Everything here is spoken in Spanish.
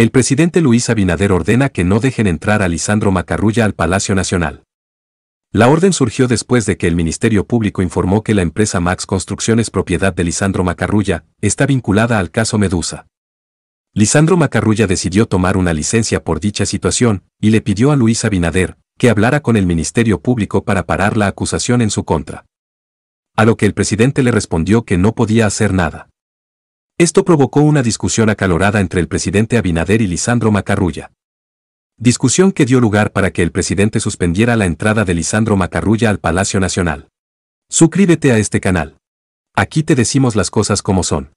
El presidente Luis Abinader ordena que no dejen entrar a Lisandro Macarrulla al Palacio Nacional. La orden surgió después de que el Ministerio Público informó que la empresa Max Construcciones propiedad de Lisandro Macarrulla está vinculada al caso Medusa. Lisandro Macarrulla decidió tomar una licencia por dicha situación y le pidió a Luis Abinader que hablara con el Ministerio Público para parar la acusación en su contra. A lo que el presidente le respondió que no podía hacer nada. Esto provocó una discusión acalorada entre el presidente Abinader y Lisandro Macarrulla. Discusión que dio lugar para que el presidente suspendiera la entrada de Lisandro Macarrulla al Palacio Nacional. Suscríbete a este canal. Aquí te decimos las cosas como son.